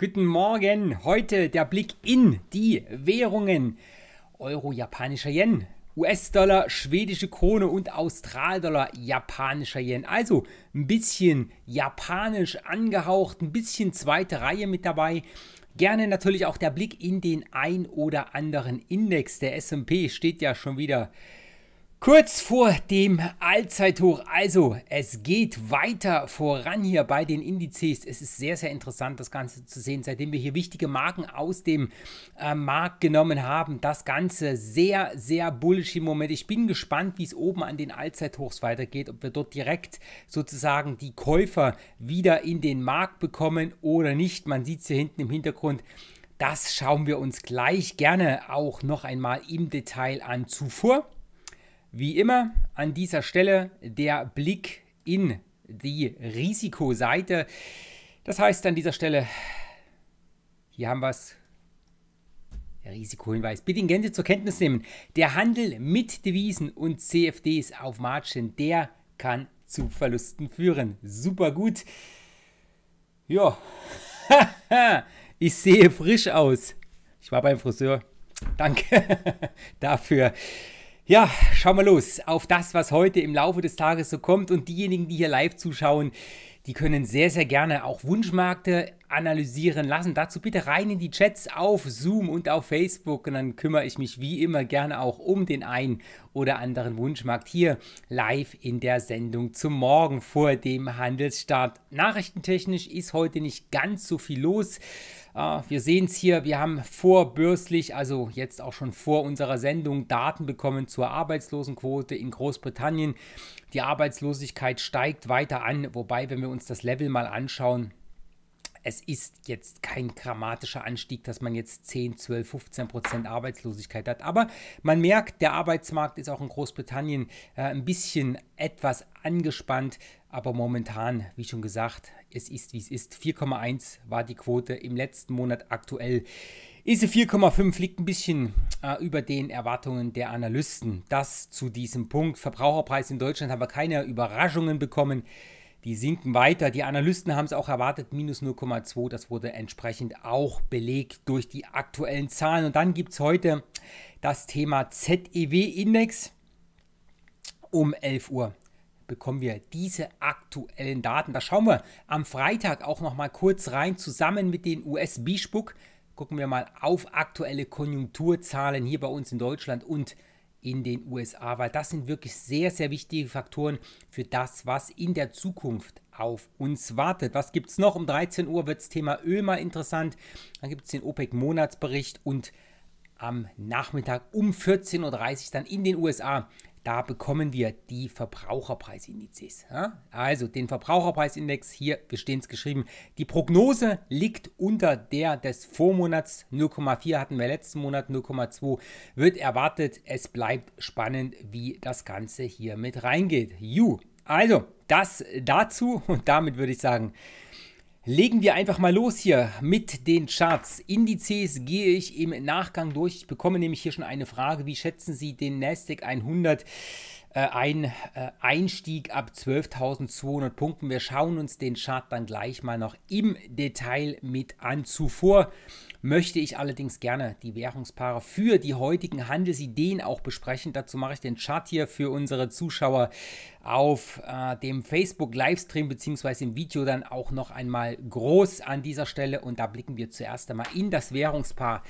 Guten Morgen, heute der Blick in die Währungen. Euro, japanischer Yen, US-Dollar, schwedische Krone und Australdollar, japanischer Yen. Also ein bisschen japanisch angehaucht, ein bisschen zweite Reihe mit dabei. Gerne natürlich auch der Blick in den ein oder anderen Index. Der SP steht ja schon wieder Kurz vor dem Allzeithoch, also es geht weiter voran hier bei den Indizes. Es ist sehr, sehr interessant, das Ganze zu sehen, seitdem wir hier wichtige Marken aus dem äh, Markt genommen haben. Das Ganze sehr, sehr bullish im Moment. Ich bin gespannt, wie es oben an den Allzeithochs weitergeht, ob wir dort direkt sozusagen die Käufer wieder in den Markt bekommen oder nicht. Man sieht es hier hinten im Hintergrund. Das schauen wir uns gleich gerne auch noch einmal im Detail an. Zuvor wie immer an dieser Stelle der Blick in die Risikoseite. Das heißt an dieser Stelle, hier haben wir es. Risikohinweis. Bitte in Gänze zur Kenntnis nehmen. Der Handel mit Devisen und CFDs auf Margin, der kann zu Verlusten führen. Super gut. Ja, ich sehe frisch aus. Ich war beim Friseur. Danke dafür. Ja, schauen wir los auf das, was heute im Laufe des Tages so kommt. Und diejenigen, die hier live zuschauen, die können sehr, sehr gerne auch Wunschmärkte analysieren lassen. Dazu bitte rein in die Chats auf Zoom und auf Facebook und dann kümmere ich mich wie immer gerne auch um den einen oder anderen Wunschmarkt hier live in der Sendung zum Morgen vor dem Handelsstart. Nachrichtentechnisch ist heute nicht ganz so viel los. Ah, wir sehen es hier, wir haben vorbürstlich, also jetzt auch schon vor unserer Sendung, Daten bekommen zur Arbeitslosenquote in Großbritannien. Die Arbeitslosigkeit steigt weiter an, wobei, wenn wir uns das Level mal anschauen, es ist jetzt kein grammatischer Anstieg, dass man jetzt 10, 12, 15 Prozent Arbeitslosigkeit hat. Aber man merkt, der Arbeitsmarkt ist auch in Großbritannien äh, ein bisschen etwas angespannt. Aber momentan, wie schon gesagt, es ist wie es ist. 4,1 war die Quote im letzten Monat aktuell. Ist 4,5 liegt ein bisschen äh, über den Erwartungen der Analysten. Das zu diesem Punkt. Verbraucherpreis in Deutschland haben wir keine Überraschungen bekommen. Die sinken weiter. Die Analysten haben es auch erwartet, minus 0,2. Das wurde entsprechend auch belegt durch die aktuellen Zahlen. Und dann gibt es heute das Thema ZEW-Index um 11 Uhr bekommen wir diese aktuellen Daten. Da schauen wir am Freitag auch noch mal kurz rein, zusammen mit den USB-Spuck. Gucken wir mal auf aktuelle Konjunkturzahlen hier bei uns in Deutschland und in den USA, weil das sind wirklich sehr, sehr wichtige Faktoren für das, was in der Zukunft auf uns wartet. Was gibt es noch? Um 13 Uhr wird das Thema Öl mal interessant. Dann gibt es den OPEC-Monatsbericht und am Nachmittag um 14.30 Uhr dann in den USA da bekommen wir die Verbraucherpreisindizes. Also den Verbraucherpreisindex hier, wir stehen es geschrieben, die Prognose liegt unter der des Vormonats 0,4 hatten wir letzten Monat 0,2 wird erwartet. Es bleibt spannend, wie das Ganze hier mit reingeht. Ju, also das dazu und damit würde ich sagen, Legen wir einfach mal los hier mit den Charts. Indizes gehe ich im Nachgang durch. Ich bekomme nämlich hier schon eine Frage, wie schätzen Sie den Nasdaq 100 äh, ein? Äh, Einstieg ab 12.200 Punkten. Wir schauen uns den Chart dann gleich mal noch im Detail mit an. Zuvor möchte ich allerdings gerne die Währungspaare für die heutigen Handelsideen auch besprechen. Dazu mache ich den Chart hier für unsere Zuschauer auf äh, dem Facebook-Livestream bzw. im Video dann auch noch einmal groß an dieser Stelle. Und da blicken wir zuerst einmal in das Währungspaar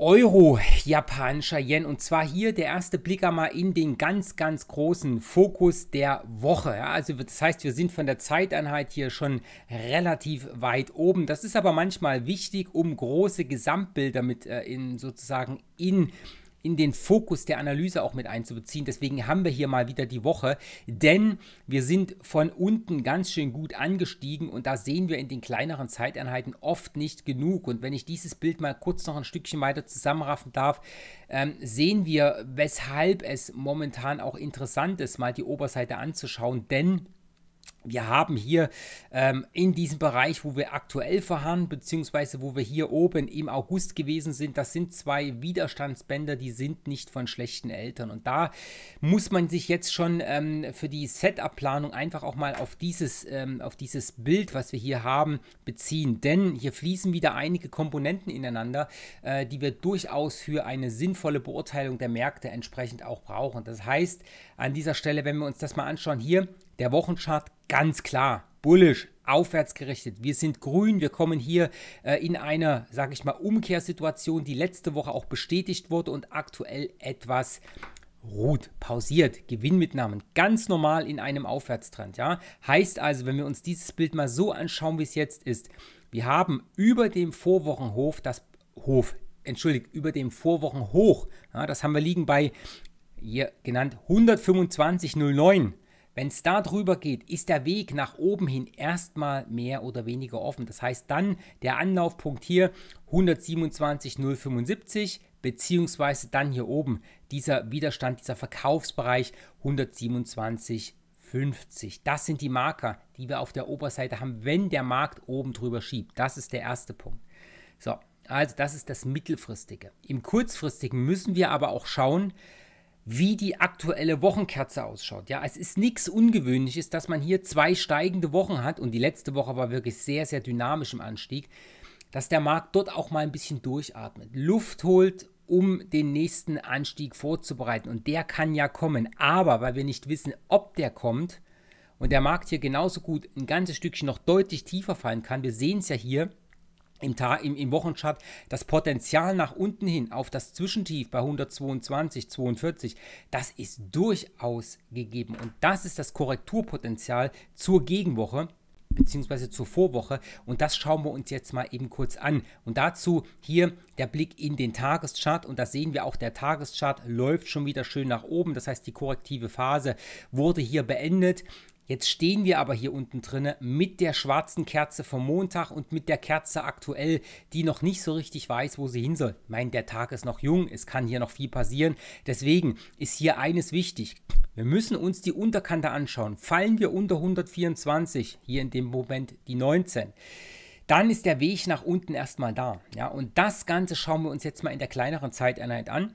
Euro japanischer Yen. Und zwar hier der erste Blick einmal in den ganz, ganz großen Fokus der Woche. Ja, also das heißt, wir sind von der Zeiteinheit hier schon relativ weit oben. Das ist aber manchmal wichtig, um große Gesamtbilder mit äh, in sozusagen in in den Fokus der Analyse auch mit einzubeziehen. Deswegen haben wir hier mal wieder die Woche, denn wir sind von unten ganz schön gut angestiegen und da sehen wir in den kleineren Zeiteinheiten oft nicht genug. Und wenn ich dieses Bild mal kurz noch ein Stückchen weiter zusammenraffen darf, ähm, sehen wir, weshalb es momentan auch interessant ist, mal die Oberseite anzuschauen, denn wir haben hier ähm, in diesem Bereich, wo wir aktuell verharren, beziehungsweise wo wir hier oben im August gewesen sind, das sind zwei Widerstandsbänder, die sind nicht von schlechten Eltern. Und da muss man sich jetzt schon ähm, für die Setup-Planung einfach auch mal auf dieses, ähm, auf dieses Bild, was wir hier haben, beziehen. Denn hier fließen wieder einige Komponenten ineinander, äh, die wir durchaus für eine sinnvolle Beurteilung der Märkte entsprechend auch brauchen. Das heißt, an dieser Stelle, wenn wir uns das mal anschauen, hier der Wochenchart ganz klar bullisch, aufwärts gerichtet. Wir sind grün, wir kommen hier äh, in einer, sage ich mal, Umkehrsituation, die letzte Woche auch bestätigt wurde und aktuell etwas ruht, pausiert, Gewinnmitnahmen, ganz normal in einem Aufwärtstrend, ja? Heißt also, wenn wir uns dieses Bild mal so anschauen, wie es jetzt ist, wir haben über dem Vorwochenhof das Hof, entschuldigt, über dem Vorwochenhoch, ja, das haben wir liegen bei hier genannt 125,09. Wenn es da drüber geht, ist der Weg nach oben hin erstmal mehr oder weniger offen. Das heißt dann der Anlaufpunkt hier 127,075 beziehungsweise dann hier oben dieser Widerstand, dieser Verkaufsbereich 127,50. Das sind die Marker, die wir auf der Oberseite haben, wenn der Markt oben drüber schiebt. Das ist der erste Punkt. So, also das ist das Mittelfristige. Im Kurzfristigen müssen wir aber auch schauen, wie die aktuelle Wochenkerze ausschaut. Ja, es ist nichts Ungewöhnliches, dass man hier zwei steigende Wochen hat und die letzte Woche war wirklich sehr, sehr dynamisch im Anstieg, dass der Markt dort auch mal ein bisschen durchatmet, Luft holt, um den nächsten Anstieg vorzubereiten und der kann ja kommen. Aber weil wir nicht wissen, ob der kommt und der Markt hier genauso gut ein ganzes Stückchen noch deutlich tiefer fallen kann, wir sehen es ja hier, im, Tag, im, im Wochenchart das Potenzial nach unten hin auf das Zwischentief bei 122, 42, das ist durchaus gegeben. Und das ist das Korrekturpotenzial zur Gegenwoche bzw. zur Vorwoche und das schauen wir uns jetzt mal eben kurz an. Und dazu hier der Blick in den Tageschart und da sehen wir auch, der Tageschart läuft schon wieder schön nach oben, das heißt die korrektive Phase wurde hier beendet Jetzt stehen wir aber hier unten drinne mit der schwarzen Kerze vom Montag und mit der Kerze aktuell, die noch nicht so richtig weiß, wo sie hin soll. Ich meine, der Tag ist noch jung, es kann hier noch viel passieren. Deswegen ist hier eines wichtig. Wir müssen uns die Unterkante anschauen. Fallen wir unter 124, hier in dem Moment die 19 dann ist der Weg nach unten erstmal da. Ja, und das Ganze schauen wir uns jetzt mal in der kleineren Zeiteinheit an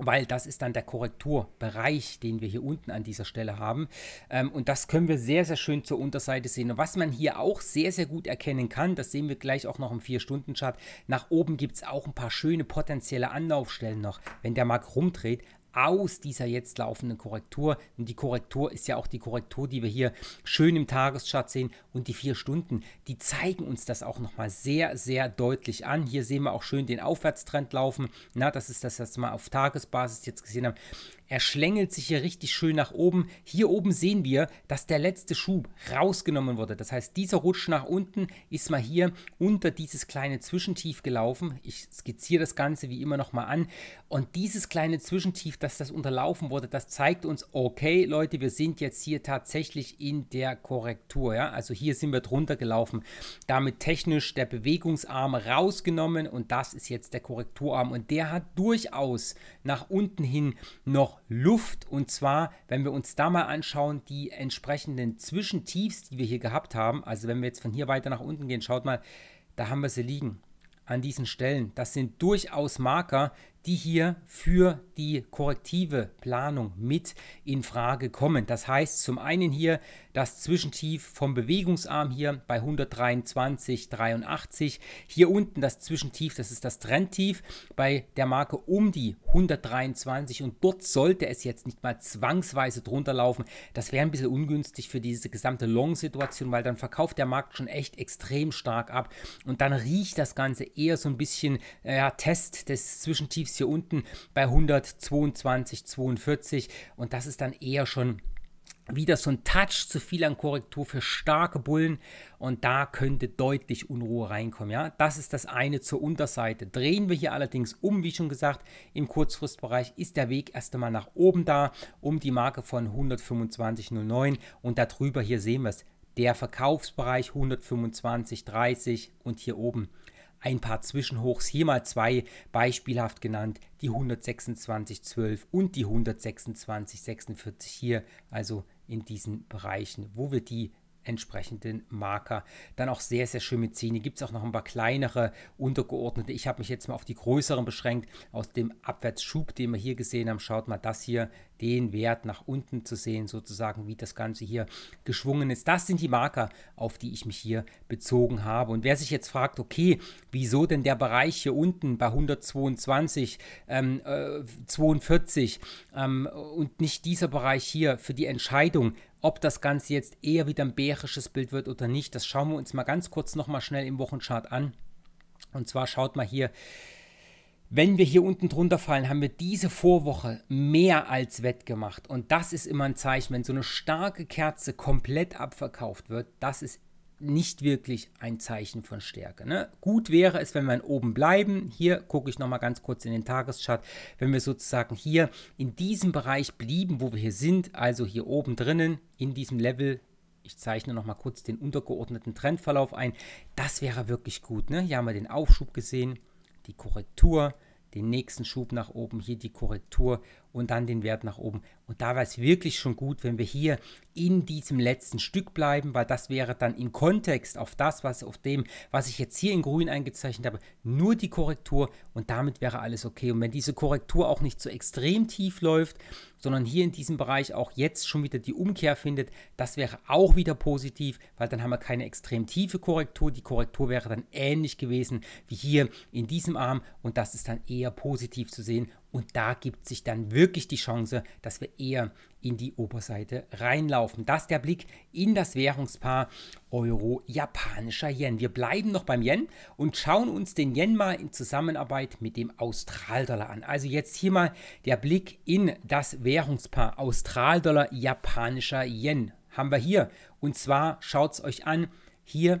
weil das ist dann der Korrekturbereich, den wir hier unten an dieser Stelle haben. Ähm, und das können wir sehr, sehr schön zur Unterseite sehen. Und was man hier auch sehr, sehr gut erkennen kann, das sehen wir gleich auch noch im 4-Stunden-Chart, nach oben gibt es auch ein paar schöne potenzielle Anlaufstellen noch, wenn der Markt rumdreht aus dieser jetzt laufenden Korrektur. Und die Korrektur ist ja auch die Korrektur, die wir hier schön im Tageschart sehen. Und die vier Stunden, die zeigen uns das auch nochmal sehr, sehr deutlich an. Hier sehen wir auch schön den Aufwärtstrend laufen. Na, das ist das, was wir auf Tagesbasis jetzt gesehen haben. Er schlängelt sich hier richtig schön nach oben. Hier oben sehen wir, dass der letzte Schub rausgenommen wurde. Das heißt, dieser Rutsch nach unten ist mal hier unter dieses kleine Zwischentief gelaufen. Ich skizziere das Ganze wie immer nochmal an. Und dieses kleine Zwischentief, dass das unterlaufen wurde, das zeigt uns, okay, Leute, wir sind jetzt hier tatsächlich in der Korrektur. Ja? Also hier sind wir drunter gelaufen. Damit technisch der Bewegungsarm rausgenommen und das ist jetzt der Korrekturarm. Und der hat durchaus nach unten hin noch Luft. Und zwar, wenn wir uns da mal anschauen, die entsprechenden Zwischentiefs, die wir hier gehabt haben. Also wenn wir jetzt von hier weiter nach unten gehen, schaut mal, da haben wir sie liegen an diesen Stellen. Das sind durchaus Marker, die hier für die korrektive Planung mit in Frage kommen. Das heißt zum einen hier das Zwischentief vom Bewegungsarm hier bei 123,83. Hier unten das Zwischentief, das ist das Trendtief bei der Marke um die 123 und dort sollte es jetzt nicht mal zwangsweise drunter laufen. Das wäre ein bisschen ungünstig für diese gesamte Long-Situation, weil dann verkauft der Markt schon echt extrem stark ab und dann riecht das Ganze eher so ein bisschen äh, ja, Test des Zwischentiefs Tiefs hier unten bei 122,42 und das ist dann eher schon wieder so ein Touch zu viel an Korrektur für starke Bullen und da könnte deutlich Unruhe reinkommen. Ja, das ist das eine zur Unterseite. Drehen wir hier allerdings um, wie schon gesagt, im Kurzfristbereich ist der Weg erst einmal nach oben da, um die Marke von 125,09 und darüber hier sehen wir es. Der Verkaufsbereich 125,30 und hier oben ein paar Zwischenhochs, hier mal zwei beispielhaft genannt, die 126,12 und die 126,46 hier, also in diesen Bereichen, wo wir die entsprechenden Marker. Dann auch sehr, sehr schön mit Zähne. Gibt es auch noch ein paar kleinere, untergeordnete. Ich habe mich jetzt mal auf die größeren beschränkt. Aus dem Abwärtsschub, den wir hier gesehen haben, schaut mal das hier, den Wert nach unten zu sehen, sozusagen, wie das Ganze hier geschwungen ist. Das sind die Marker, auf die ich mich hier bezogen habe. Und wer sich jetzt fragt, okay, wieso denn der Bereich hier unten bei 122, ähm, äh, 42 ähm, und nicht dieser Bereich hier für die Entscheidung, ob das Ganze jetzt eher wieder ein bärisches Bild wird oder nicht, das schauen wir uns mal ganz kurz nochmal schnell im Wochenchart an. Und zwar schaut mal hier, wenn wir hier unten drunter fallen, haben wir diese Vorwoche mehr als wettgemacht. Und das ist immer ein Zeichen, wenn so eine starke Kerze komplett abverkauft wird, das ist nicht wirklich ein Zeichen von Stärke. Ne? Gut wäre es, wenn wir oben bleiben. Hier gucke ich nochmal ganz kurz in den Tageschart. Wenn wir sozusagen hier in diesem Bereich blieben, wo wir hier sind, also hier oben drinnen, in diesem Level, ich zeichne nochmal kurz den untergeordneten Trendverlauf ein, das wäre wirklich gut. Ne? Hier haben wir den Aufschub gesehen, die Korrektur, den nächsten Schub nach oben, hier die Korrektur und dann den Wert nach oben. Und da war es wirklich schon gut, wenn wir hier in diesem letzten Stück bleiben, weil das wäre dann im Kontext auf das, was auf dem, was ich jetzt hier in grün eingezeichnet habe, nur die Korrektur und damit wäre alles okay. Und wenn diese Korrektur auch nicht so extrem tief läuft, sondern hier in diesem Bereich auch jetzt schon wieder die Umkehr findet, das wäre auch wieder positiv, weil dann haben wir keine extrem tiefe Korrektur. Die Korrektur wäre dann ähnlich gewesen wie hier in diesem Arm und das ist dann eher positiv zu sehen und da gibt sich dann wirklich die Chance, dass wir eher in die Oberseite reinlaufen. Das ist der Blick in das Währungspaar Euro-Japanischer Yen. Wir bleiben noch beim Yen und schauen uns den Yen mal in Zusammenarbeit mit dem Australdollar an. Also jetzt hier mal der Blick in das Währungspaar Australdollar-Japanischer Yen. Haben wir hier. Und zwar schaut es euch an, hier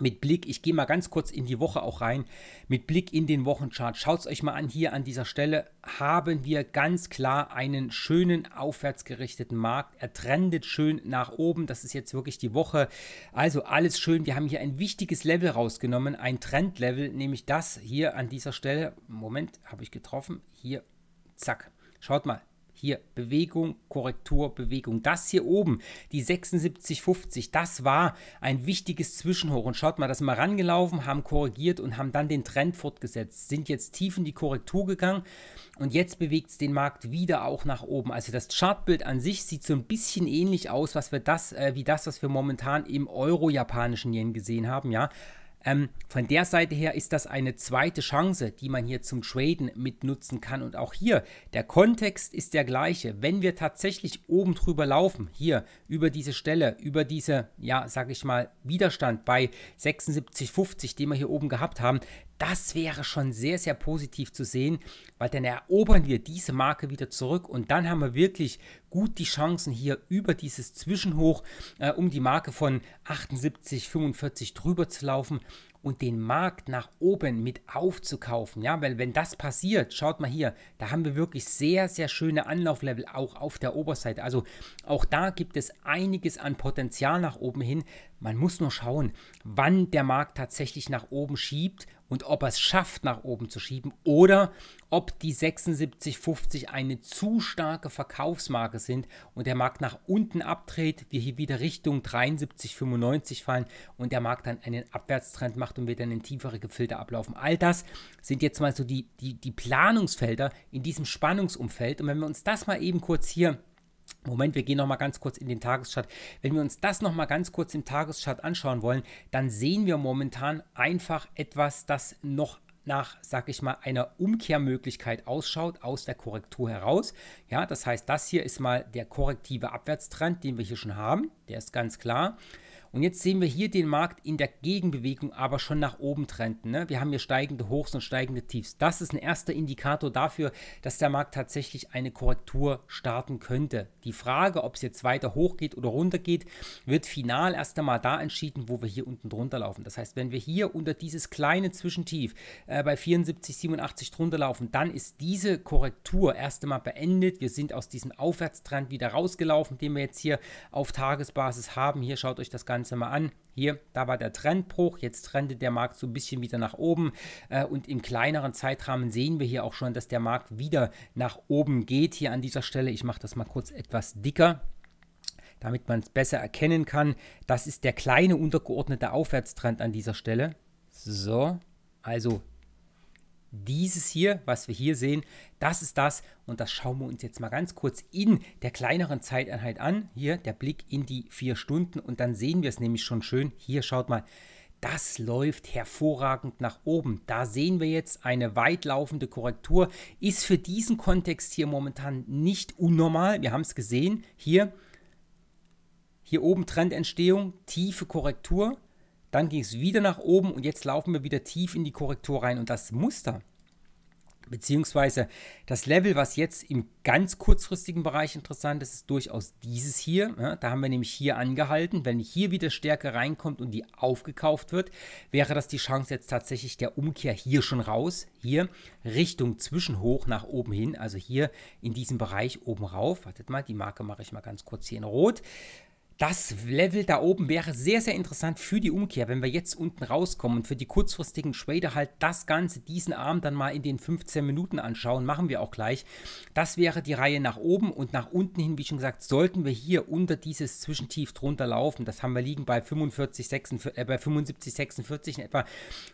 mit Blick, ich gehe mal ganz kurz in die Woche auch rein, mit Blick in den Wochenchart. Schaut es euch mal an, hier an dieser Stelle haben wir ganz klar einen schönen aufwärts gerichteten Markt. Er trendet schön nach oben, das ist jetzt wirklich die Woche. Also alles schön, wir haben hier ein wichtiges Level rausgenommen, ein Trendlevel, nämlich das hier an dieser Stelle. Moment, habe ich getroffen, hier, zack. Schaut mal, hier Bewegung, Korrektur, Bewegung. Das hier oben, die 76,50, das war ein wichtiges Zwischenhoch. Und schaut mal, das mal rangelaufen, haben korrigiert und haben dann den Trend fortgesetzt. Sind jetzt tief in die Korrektur gegangen und jetzt bewegt es den Markt wieder auch nach oben. Also das Chartbild an sich sieht so ein bisschen ähnlich aus, was wir das, äh, wie das, was wir momentan im Euro-japanischen Yen gesehen haben, ja. Ähm, von der Seite her ist das eine zweite Chance, die man hier zum Traden mitnutzen kann. Und auch hier, der Kontext ist der gleiche. Wenn wir tatsächlich oben drüber laufen, hier über diese Stelle, über diese, ja, sag ich mal, Widerstand bei 76,50, den wir hier oben gehabt haben, das wäre schon sehr, sehr positiv zu sehen, weil dann erobern wir diese Marke wieder zurück und dann haben wir wirklich gut die Chancen hier über dieses Zwischenhoch, äh, um die Marke von 78, 45 drüber zu laufen und den Markt nach oben mit aufzukaufen. Ja, weil wenn das passiert, schaut mal hier, da haben wir wirklich sehr, sehr schöne Anlauflevel auch auf der Oberseite. Also auch da gibt es einiges an Potenzial nach oben hin. Man muss nur schauen, wann der Markt tatsächlich nach oben schiebt und ob er es schafft, nach oben zu schieben oder ob die 76,50 eine zu starke Verkaufsmarke sind und der Markt nach unten abdreht, wir hier wieder Richtung 73,95 fallen und der Markt dann einen Abwärtstrend macht und wir dann in tiefere Gefilde ablaufen. All das sind jetzt mal so die, die, die Planungsfelder in diesem Spannungsumfeld. Und wenn wir uns das mal eben kurz hier Moment, wir gehen noch mal ganz kurz in den Tageschart. Wenn wir uns das noch mal ganz kurz im Tageschart anschauen wollen, dann sehen wir momentan einfach etwas, das noch nach, sag ich mal, einer Umkehrmöglichkeit ausschaut, aus der Korrektur heraus. Ja, das heißt, das hier ist mal der korrektive Abwärtstrend, den wir hier schon haben. Der ist ganz klar. Und jetzt sehen wir hier den Markt in der Gegenbewegung aber schon nach oben trenden. Ne? Wir haben hier steigende Hochs und steigende Tiefs. Das ist ein erster Indikator dafür, dass der Markt tatsächlich eine Korrektur starten könnte. Die Frage, ob es jetzt weiter hoch geht oder runter geht, wird final erst einmal da entschieden, wo wir hier unten drunter laufen. Das heißt, wenn wir hier unter dieses kleine Zwischentief äh, bei 74, 87 drunter laufen, dann ist diese Korrektur erst einmal beendet. Wir sind aus diesem Aufwärtstrend wieder rausgelaufen, den wir jetzt hier auf Tagesbasis haben. Hier schaut euch das Ganze Ganze mal an. Hier, da war der Trendbruch, jetzt trendet der Markt so ein bisschen wieder nach oben äh, und im kleineren Zeitrahmen sehen wir hier auch schon, dass der Markt wieder nach oben geht hier an dieser Stelle. Ich mache das mal kurz etwas dicker, damit man es besser erkennen kann. Das ist der kleine untergeordnete Aufwärtstrend an dieser Stelle. So, also dieses hier, was wir hier sehen, das ist das und das schauen wir uns jetzt mal ganz kurz in der kleineren Zeiteinheit an. Hier der Blick in die vier Stunden und dann sehen wir es nämlich schon schön. Hier schaut mal, das läuft hervorragend nach oben. Da sehen wir jetzt eine weitlaufende Korrektur. Ist für diesen Kontext hier momentan nicht unnormal. Wir haben es gesehen. Hier, hier oben Trendentstehung, tiefe Korrektur. Dann ging es wieder nach oben und jetzt laufen wir wieder tief in die Korrektur rein. Und das Muster, beziehungsweise das Level, was jetzt im ganz kurzfristigen Bereich interessant ist, ist durchaus dieses hier. Ja, da haben wir nämlich hier angehalten. Wenn hier wieder Stärke reinkommt und die aufgekauft wird, wäre das die Chance jetzt tatsächlich der Umkehr hier schon raus. Hier Richtung Zwischenhoch nach oben hin, also hier in diesem Bereich oben rauf. Wartet mal, die Marke mache ich mal ganz kurz hier in Rot das Level da oben wäre sehr, sehr interessant für die Umkehr, wenn wir jetzt unten rauskommen und für die kurzfristigen Trader halt das Ganze, diesen Arm dann mal in den 15 Minuten anschauen, machen wir auch gleich. Das wäre die Reihe nach oben und nach unten hin, wie schon gesagt, sollten wir hier unter dieses Zwischentief drunter laufen, das haben wir liegen bei, 45, 46, äh, bei 75, 46 in etwa,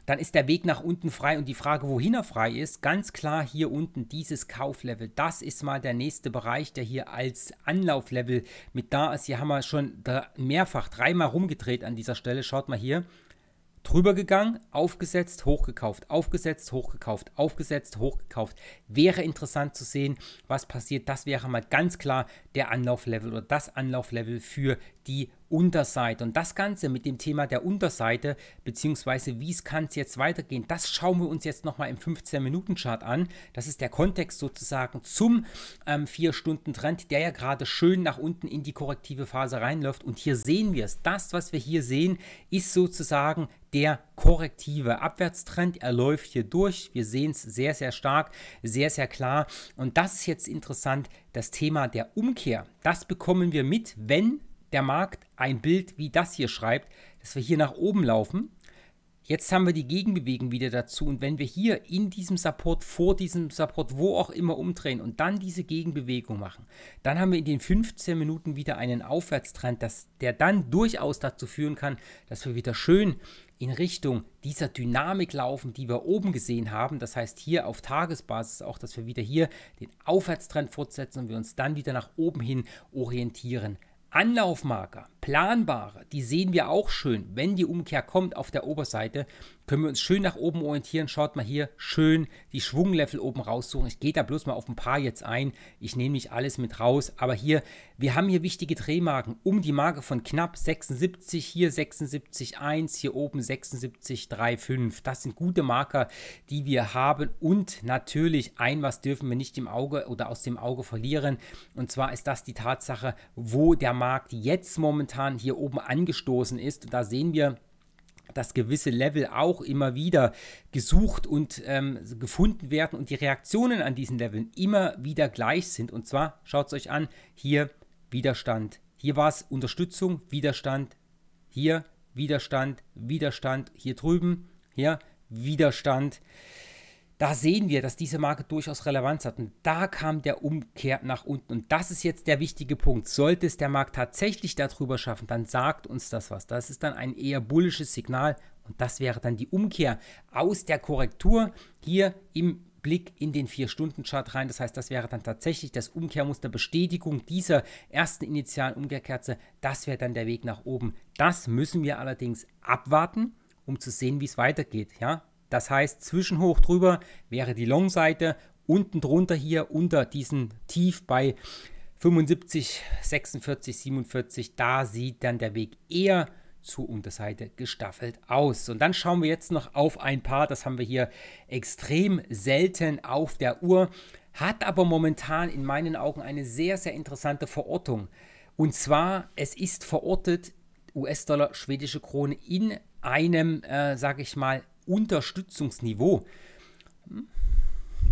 dann ist der Weg nach unten frei und die Frage, wohin er frei ist, ganz klar hier unten dieses Kauflevel, das ist mal der nächste Bereich, der hier als Anlauflevel mit da ist. Hier haben wir schon dann mehrfach, dreimal rumgedreht an dieser Stelle. Schaut mal hier. Drüber gegangen, aufgesetzt, hochgekauft, aufgesetzt, hochgekauft, aufgesetzt, hochgekauft. Wäre interessant zu sehen, was passiert. Das wäre mal ganz klar der Anlauflevel oder das Anlauflevel für die Unterseite. Und das Ganze mit dem Thema der Unterseite, beziehungsweise wie es kann es jetzt weitergehen, das schauen wir uns jetzt nochmal im 15-Minuten-Chart an. Das ist der Kontext sozusagen zum ähm, 4-Stunden-Trend, der ja gerade schön nach unten in die korrektive Phase reinläuft. Und hier sehen wir es. Das, was wir hier sehen, ist sozusagen der korrektive Abwärtstrend. Er läuft hier durch. Wir sehen es sehr, sehr stark, sehr, sehr klar. Und das ist jetzt interessant, das Thema der Umkehr. Das bekommen wir mit, wenn der Markt ein Bild wie das hier schreibt, dass wir hier nach oben laufen. Jetzt haben wir die Gegenbewegung wieder dazu und wenn wir hier in diesem Support, vor diesem Support, wo auch immer umdrehen und dann diese Gegenbewegung machen, dann haben wir in den 15 Minuten wieder einen Aufwärtstrend, das, der dann durchaus dazu führen kann, dass wir wieder schön in Richtung dieser Dynamik laufen, die wir oben gesehen haben. Das heißt hier auf Tagesbasis auch, dass wir wieder hier den Aufwärtstrend fortsetzen und wir uns dann wieder nach oben hin orientieren Anlaufmarker, planbare, die sehen wir auch schön, wenn die Umkehr kommt auf der Oberseite, können wir uns schön nach oben orientieren. Schaut mal hier, schön die Schwunglevel oben raussuchen. Ich gehe da bloß mal auf ein paar jetzt ein. Ich nehme nicht alles mit raus. Aber hier, wir haben hier wichtige Drehmarken. Um die Marke von knapp 76, hier 76,1, hier oben 76,35. Das sind gute Marker, die wir haben. Und natürlich, ein was dürfen wir nicht im Auge oder aus dem Auge verlieren. Und zwar ist das die Tatsache, wo der Markt jetzt momentan hier oben angestoßen ist. Und Da sehen wir, das gewisse Level auch immer wieder gesucht und ähm, gefunden werden und die Reaktionen an diesen Leveln immer wieder gleich sind. Und zwar schaut es euch an, hier Widerstand. Hier war es Unterstützung, Widerstand, hier Widerstand, Widerstand, hier drüben, hier Widerstand da sehen wir, dass diese Marke durchaus Relevanz hat. Und da kam der Umkehr nach unten. Und das ist jetzt der wichtige Punkt. Sollte es der Markt tatsächlich darüber schaffen, dann sagt uns das was. Das ist dann ein eher bullisches Signal. Und das wäre dann die Umkehr aus der Korrektur hier im Blick in den 4-Stunden-Chart rein. Das heißt, das wäre dann tatsächlich das Umkehrmuster, Bestätigung dieser ersten initialen Umkehrkerze. Das wäre dann der Weg nach oben. Das müssen wir allerdings abwarten um zu sehen, wie es weitergeht. Ja, das heißt, zwischenhoch drüber wäre die Long-Seite, unten drunter hier unter diesem Tief bei 75, 46, 47, da sieht dann der Weg eher zur Unterseite gestaffelt aus. Und dann schauen wir jetzt noch auf ein Paar, das haben wir hier extrem selten auf der Uhr, hat aber momentan in meinen Augen eine sehr, sehr interessante Verortung. Und zwar, es ist verortet US-Dollar, schwedische Krone in einem, äh, sage ich mal, Unterstützungsniveau.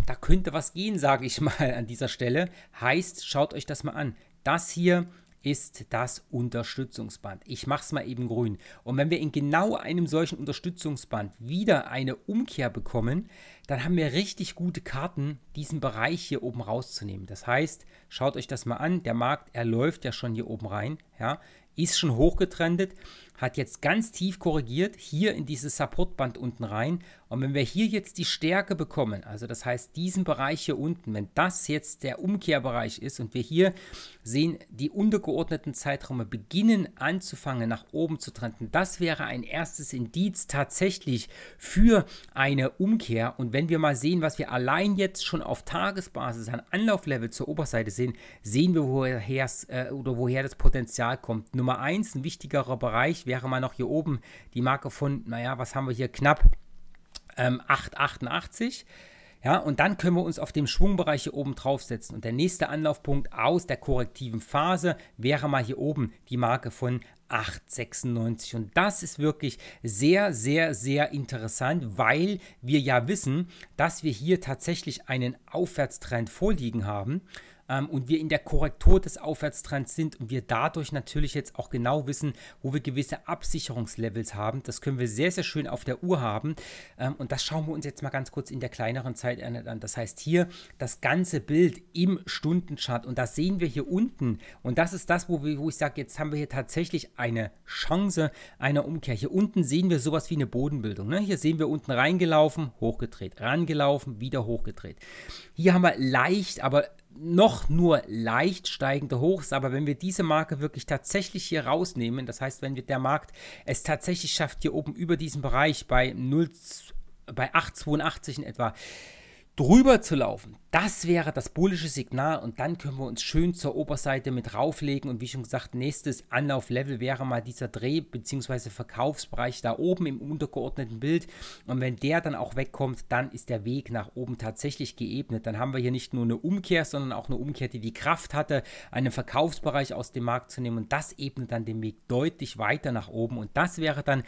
Da könnte was gehen, sage ich mal an dieser Stelle. Heißt, schaut euch das mal an. Das hier ist das Unterstützungsband. Ich mache es mal eben grün. Und wenn wir in genau einem solchen Unterstützungsband wieder eine Umkehr bekommen, dann haben wir richtig gute Karten, diesen Bereich hier oben rauszunehmen. Das heißt, schaut euch das mal an. Der Markt, er läuft ja schon hier oben rein. Ja, ist schon hochgetrendet hat jetzt ganz tief korrigiert, hier in dieses Supportband unten rein. Und wenn wir hier jetzt die Stärke bekommen, also das heißt diesen Bereich hier unten, wenn das jetzt der Umkehrbereich ist und wir hier sehen, die untergeordneten Zeiträume beginnen anzufangen, nach oben zu trennen, das wäre ein erstes Indiz tatsächlich für eine Umkehr. Und wenn wir mal sehen, was wir allein jetzt schon auf Tagesbasis an Anlauflevel zur Oberseite sehen, sehen wir, woher, äh, oder woher das Potenzial kommt. Nummer eins, ein wichtigerer Bereich wäre mal noch hier oben die Marke von, naja, was haben wir hier, knapp ähm, 888. Ja, und dann können wir uns auf dem Schwungbereich hier oben draufsetzen. Und der nächste Anlaufpunkt aus der korrektiven Phase wäre mal hier oben die Marke von 896. Und das ist wirklich sehr, sehr, sehr interessant, weil wir ja wissen, dass wir hier tatsächlich einen Aufwärtstrend vorliegen haben ähm, und wir in der Korrektur des Aufwärtstrends sind und wir dadurch natürlich jetzt auch genau wissen, wo wir gewisse Absicherungslevels haben. Das können wir sehr, sehr schön auf der Uhr haben ähm, und das schauen wir uns jetzt mal ganz kurz in der kleineren Zeit an. Das heißt hier das ganze Bild im Stundenchart und das sehen wir hier unten und das ist das, wo, wir, wo ich sage, jetzt haben wir hier tatsächlich eine Chance einer Umkehr. Hier unten sehen wir sowas wie eine Bodenbildung. Ne? Hier sehen wir unten reingelaufen, hochgedreht, rangelaufen, wieder hochgedreht. Hier haben wir leicht, aber noch nur leicht steigende Hochs, aber wenn wir diese Marke wirklich tatsächlich hier rausnehmen, das heißt, wenn wir der Markt es tatsächlich schafft, hier oben über diesen Bereich bei 0, bei 8,82 in etwa drüber zu laufen, das wäre das bullische Signal und dann können wir uns schön zur Oberseite mit rauflegen und wie schon gesagt, nächstes Anlauflevel wäre mal dieser Dreh- bzw. Verkaufsbereich da oben im untergeordneten Bild und wenn der dann auch wegkommt, dann ist der Weg nach oben tatsächlich geebnet. Dann haben wir hier nicht nur eine Umkehr, sondern auch eine Umkehr, die die Kraft hatte, einen Verkaufsbereich aus dem Markt zu nehmen und das ebnet dann den Weg deutlich weiter nach oben und das wäre dann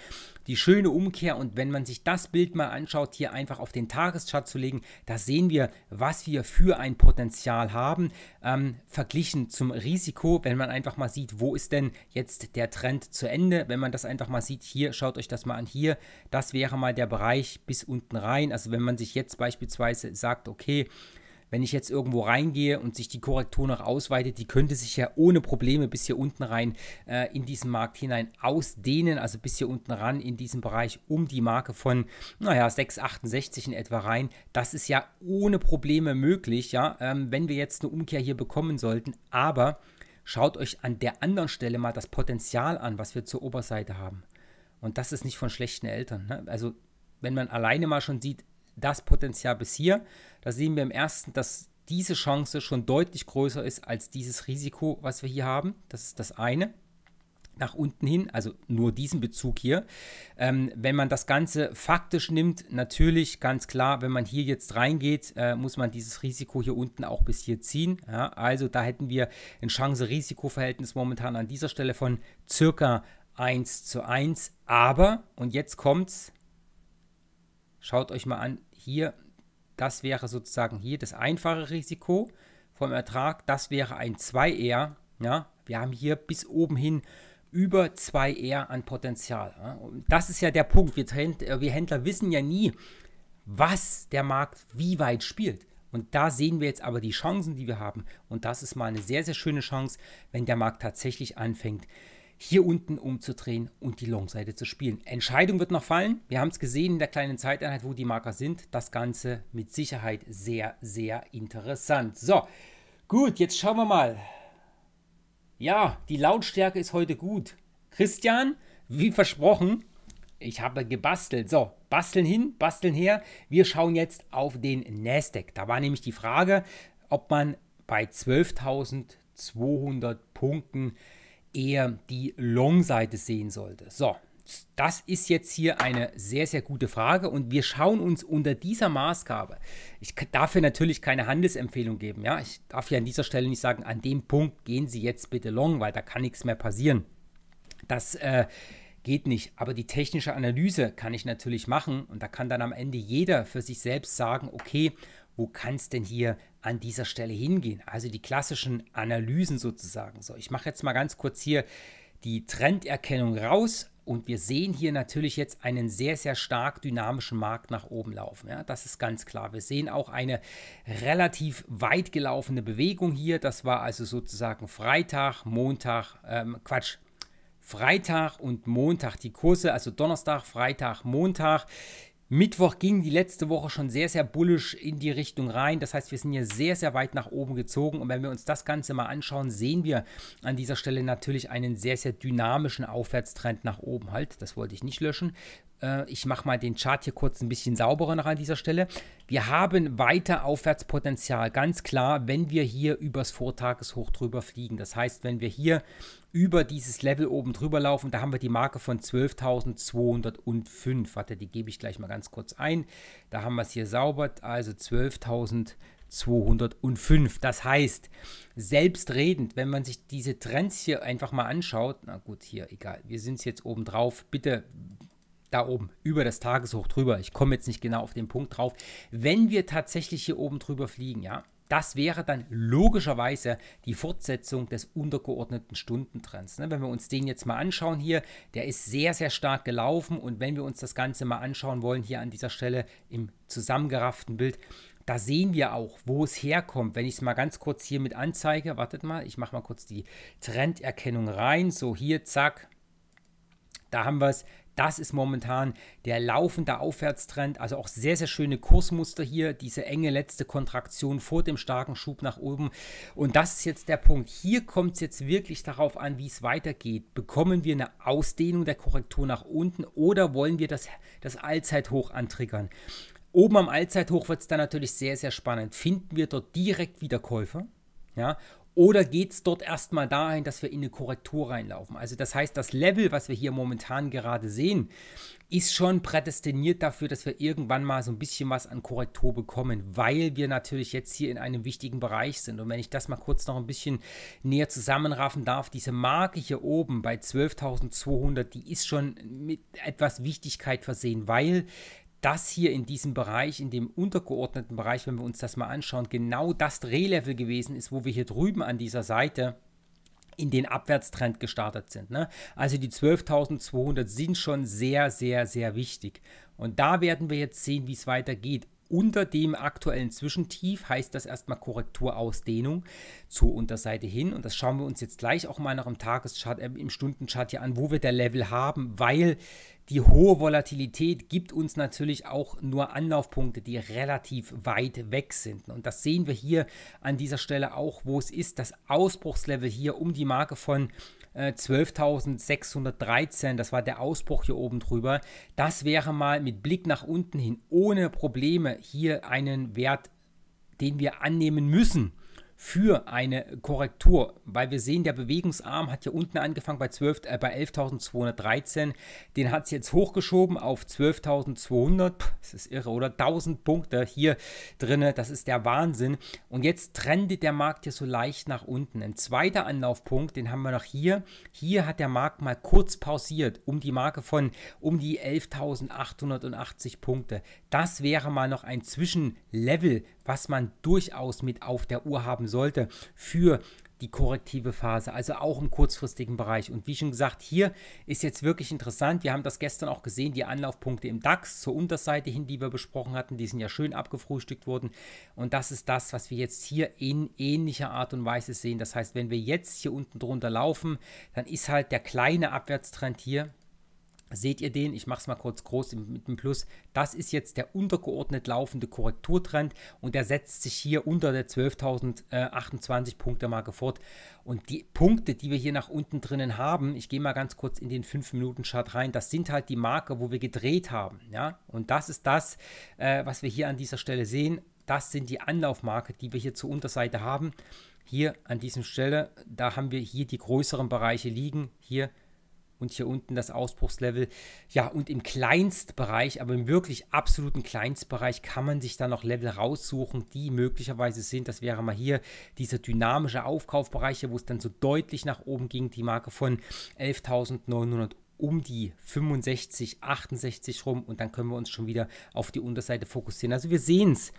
die schöne Umkehr und wenn man sich das Bild mal anschaut, hier einfach auf den Tageschart zu legen, da sehen wir, was wir wir für ein Potenzial haben, ähm, verglichen zum Risiko, wenn man einfach mal sieht, wo ist denn jetzt der Trend zu Ende, wenn man das einfach mal sieht, hier, schaut euch das mal an, hier, das wäre mal der Bereich bis unten rein, also wenn man sich jetzt beispielsweise sagt, okay, wenn ich jetzt irgendwo reingehe und sich die Korrektur noch ausweitet, die könnte sich ja ohne Probleme bis hier unten rein äh, in diesen Markt hinein ausdehnen, also bis hier unten ran in diesem Bereich um die Marke von, naja, 6,68 in etwa rein. Das ist ja ohne Probleme möglich, ja, ähm, wenn wir jetzt eine Umkehr hier bekommen sollten, aber schaut euch an der anderen Stelle mal das Potenzial an, was wir zur Oberseite haben. Und das ist nicht von schlechten Eltern. Ne? Also wenn man alleine mal schon sieht, das Potenzial bis hier. Da sehen wir im ersten, dass diese Chance schon deutlich größer ist als dieses Risiko, was wir hier haben. Das ist das eine. Nach unten hin, also nur diesen Bezug hier. Ähm, wenn man das Ganze faktisch nimmt, natürlich ganz klar, wenn man hier jetzt reingeht, äh, muss man dieses Risiko hier unten auch bis hier ziehen. Ja, also da hätten wir ein Chance-Risiko-Verhältnis momentan an dieser Stelle von circa 1 zu 1. Aber, und jetzt kommt's, schaut euch mal an, hier, das wäre sozusagen hier das einfache Risiko vom Ertrag. Das wäre ein 2R. Ja? Wir haben hier bis oben hin über 2R an Potenzial. Ja? das ist ja der Punkt. Wir, äh, wir Händler wissen ja nie, was der Markt wie weit spielt. Und da sehen wir jetzt aber die Chancen, die wir haben. Und das ist mal eine sehr, sehr schöne Chance, wenn der Markt tatsächlich anfängt, hier unten umzudrehen und die Long-Seite zu spielen. Entscheidung wird noch fallen. Wir haben es gesehen in der kleinen Zeiteinheit, wo die Marker sind. Das Ganze mit Sicherheit sehr, sehr interessant. So, gut, jetzt schauen wir mal. Ja, die Lautstärke ist heute gut. Christian, wie versprochen, ich habe gebastelt. So, basteln hin, basteln her. Wir schauen jetzt auf den Nasdaq. Da war nämlich die Frage, ob man bei 12.200 Punkten eher die Long-Seite sehen sollte. So, das ist jetzt hier eine sehr, sehr gute Frage und wir schauen uns unter dieser Maßgabe, ich darf hier natürlich keine Handelsempfehlung geben, ja, ich darf hier an dieser Stelle nicht sagen, an dem Punkt gehen Sie jetzt bitte long, weil da kann nichts mehr passieren. Das äh, geht nicht, aber die technische Analyse kann ich natürlich machen und da kann dann am Ende jeder für sich selbst sagen, okay, wo kann es denn hier an dieser Stelle hingehen. Also die klassischen Analysen sozusagen. So, ich mache jetzt mal ganz kurz hier die Trenderkennung raus und wir sehen hier natürlich jetzt einen sehr, sehr stark dynamischen Markt nach oben laufen. Ja, das ist ganz klar. Wir sehen auch eine relativ weit gelaufene Bewegung hier. Das war also sozusagen Freitag, Montag, ähm, Quatsch, Freitag und Montag die Kurse, also Donnerstag, Freitag, Montag. Mittwoch ging die letzte Woche schon sehr, sehr bullisch in die Richtung rein. Das heißt, wir sind hier sehr, sehr weit nach oben gezogen. Und wenn wir uns das Ganze mal anschauen, sehen wir an dieser Stelle natürlich einen sehr, sehr dynamischen Aufwärtstrend nach oben. Halt, das wollte ich nicht löschen. Äh, ich mache mal den Chart hier kurz ein bisschen sauberer noch an dieser Stelle. Wir haben weiter Aufwärtspotenzial, ganz klar, wenn wir hier übers Vortageshoch drüber fliegen. Das heißt, wenn wir hier über dieses Level oben drüber laufen, da haben wir die Marke von 12.205. Warte, die gebe ich gleich mal ganz kurz ein. Da haben wir es hier saubert, also 12.205. 205. Das heißt, selbstredend, wenn man sich diese Trends hier einfach mal anschaut, na gut, hier, egal, wir sind es jetzt oben drauf, bitte da oben, über das Tageshoch drüber, ich komme jetzt nicht genau auf den Punkt drauf, wenn wir tatsächlich hier oben drüber fliegen, ja, das wäre dann logischerweise die Fortsetzung des untergeordneten Stundentrends. Ne? Wenn wir uns den jetzt mal anschauen hier, der ist sehr, sehr stark gelaufen und wenn wir uns das Ganze mal anschauen wollen, hier an dieser Stelle im zusammengerafften Bild, da sehen wir auch, wo es herkommt. Wenn ich es mal ganz kurz hier mit anzeige, wartet mal, ich mache mal kurz die Trenderkennung rein. So hier, zack, da haben wir es. Das ist momentan der laufende Aufwärtstrend, also auch sehr, sehr schöne Kursmuster hier, diese enge letzte Kontraktion vor dem starken Schub nach oben. Und das ist jetzt der Punkt. Hier kommt es jetzt wirklich darauf an, wie es weitergeht. Bekommen wir eine Ausdehnung der Korrektur nach unten oder wollen wir das, das Allzeithoch antriggern? Oben am Allzeithoch wird es dann natürlich sehr, sehr spannend. Finden wir dort direkt wieder Käufer? Ja, oder geht es dort erstmal dahin, dass wir in eine Korrektur reinlaufen? Also das heißt, das Level, was wir hier momentan gerade sehen, ist schon prädestiniert dafür, dass wir irgendwann mal so ein bisschen was an Korrektur bekommen, weil wir natürlich jetzt hier in einem wichtigen Bereich sind. Und wenn ich das mal kurz noch ein bisschen näher zusammenraffen darf, diese Marke hier oben bei 12.200, die ist schon mit etwas Wichtigkeit versehen, weil das hier in diesem Bereich, in dem untergeordneten Bereich, wenn wir uns das mal anschauen, genau das Drehlevel gewesen ist, wo wir hier drüben an dieser Seite in den Abwärtstrend gestartet sind. Ne? Also die 12.200 sind schon sehr, sehr, sehr wichtig. Und da werden wir jetzt sehen, wie es weitergeht unter dem aktuellen Zwischentief heißt das erstmal Korrekturausdehnung zur Unterseite hin. Und das schauen wir uns jetzt gleich auch mal noch im Tageschart, äh, im Stundenchart hier an, wo wir der Level haben, weil die hohe Volatilität gibt uns natürlich auch nur Anlaufpunkte, die relativ weit weg sind. Und das sehen wir hier an dieser Stelle auch, wo es ist. Das Ausbruchslevel hier um die Marke von 12.613, äh, das war der Ausbruch hier oben drüber. Das wäre mal mit Blick nach unten hin ohne Probleme hier einen Wert, den wir annehmen müssen für eine Korrektur, weil wir sehen, der Bewegungsarm hat hier unten angefangen bei, äh, bei 11.213, den hat es jetzt hochgeschoben auf 12.200, das ist irre, oder 1000 Punkte hier drin, das ist der Wahnsinn. Und jetzt trendet der Markt hier so leicht nach unten. Ein zweiter Anlaufpunkt, den haben wir noch hier. Hier hat der Markt mal kurz pausiert, um die Marke von um die 11.880 Punkte. Das wäre mal noch ein Zwischenlevel, was man durchaus mit auf der Uhr haben sollte für die korrektive Phase, also auch im kurzfristigen Bereich. Und wie schon gesagt, hier ist jetzt wirklich interessant. Wir haben das gestern auch gesehen, die Anlaufpunkte im DAX zur Unterseite hin, die wir besprochen hatten, die sind ja schön abgefrühstückt worden. Und das ist das, was wir jetzt hier in ähnlicher Art und Weise sehen. Das heißt, wenn wir jetzt hier unten drunter laufen, dann ist halt der kleine Abwärtstrend hier, Seht ihr den? Ich mache es mal kurz groß mit dem Plus. Das ist jetzt der untergeordnet laufende Korrekturtrend und der setzt sich hier unter der 12.028 Punkte Marke fort. Und die Punkte, die wir hier nach unten drinnen haben, ich gehe mal ganz kurz in den 5-Minuten-Chart rein, das sind halt die Marke, wo wir gedreht haben. Ja? Und das ist das, äh, was wir hier an dieser Stelle sehen. Das sind die Anlaufmarke, die wir hier zur Unterseite haben. Hier an dieser Stelle, da haben wir hier die größeren Bereiche liegen. Hier und hier unten das Ausbruchslevel. Ja, und im Kleinstbereich, aber im wirklich absoluten Kleinstbereich kann man sich dann noch Level raussuchen, die möglicherweise sind. Das wäre mal hier dieser dynamische Aufkaufbereich, wo es dann so deutlich nach oben ging, die Marke von 11.900 um die 65, 68 rum und dann können wir uns schon wieder auf die Unterseite fokussieren. Also wir sehen es.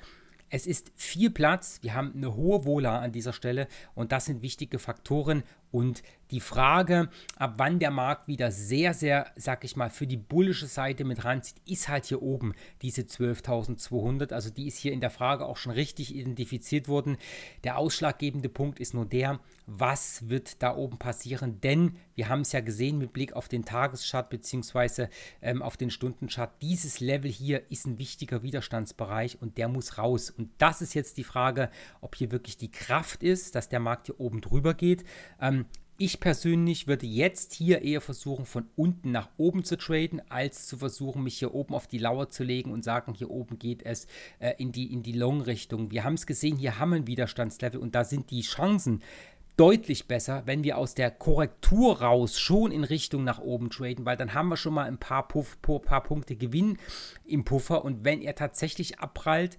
Es ist viel Platz, wir haben eine hohe Wohler an dieser Stelle und das sind wichtige Faktoren, und die Frage, ab wann der Markt wieder sehr, sehr, sag ich mal, für die bullische Seite mit ranzieht, ist halt hier oben diese 12.200. Also die ist hier in der Frage auch schon richtig identifiziert worden. Der ausschlaggebende Punkt ist nur der, was wird da oben passieren? Denn wir haben es ja gesehen mit Blick auf den Tageschart bzw. Ähm, auf den Stundenchart. Dieses Level hier ist ein wichtiger Widerstandsbereich und der muss raus. Und das ist jetzt die Frage, ob hier wirklich die Kraft ist, dass der Markt hier oben drüber geht. Ähm, ich persönlich würde jetzt hier eher versuchen, von unten nach oben zu traden, als zu versuchen, mich hier oben auf die Lauer zu legen und sagen, hier oben geht es äh, in die, in die Long-Richtung. Wir haben es gesehen, hier haben wir ein Widerstandslevel und da sind die Chancen deutlich besser, wenn wir aus der Korrektur raus schon in Richtung nach oben traden, weil dann haben wir schon mal ein paar, Puff, paar Punkte Gewinn im Puffer und wenn er tatsächlich abprallt,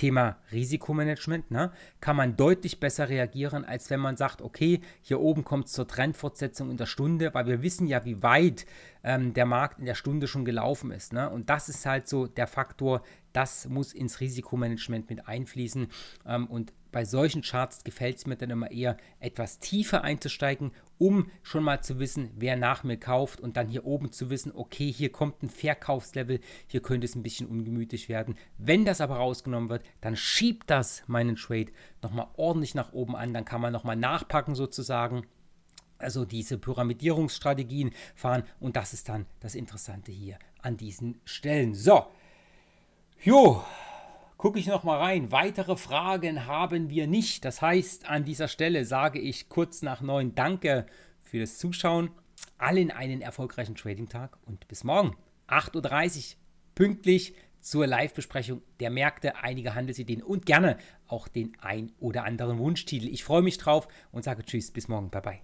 Thema Risikomanagement, ne, kann man deutlich besser reagieren, als wenn man sagt, okay, hier oben kommt es zur Trendfortsetzung in der Stunde, weil wir wissen ja, wie weit ähm, der Markt in der Stunde schon gelaufen ist. Ne? Und das ist halt so der Faktor, das muss ins Risikomanagement mit einfließen. Ähm, und bei solchen Charts gefällt es mir dann immer eher, etwas tiefer einzusteigen, um schon mal zu wissen, wer nach mir kauft und dann hier oben zu wissen, okay, hier kommt ein Verkaufslevel, hier könnte es ein bisschen ungemütlich werden. Wenn das aber rausgenommen wird, dann schiebt das meinen Trade nochmal ordentlich nach oben an, dann kann man nochmal nachpacken sozusagen. Also diese Pyramidierungsstrategien fahren und das ist dann das Interessante hier an diesen Stellen. So, Jo, gucke ich noch mal rein. Weitere Fragen haben wir nicht. Das heißt, an dieser Stelle sage ich kurz nach neun Danke für das Zuschauen. Allen einen erfolgreichen Trading-Tag und bis morgen. 8.30 Uhr pünktlich zur Live-Besprechung der Märkte, einige Handelsideen und gerne auch den ein oder anderen Wunschtitel. Ich freue mich drauf und sage Tschüss, bis morgen, bye bye.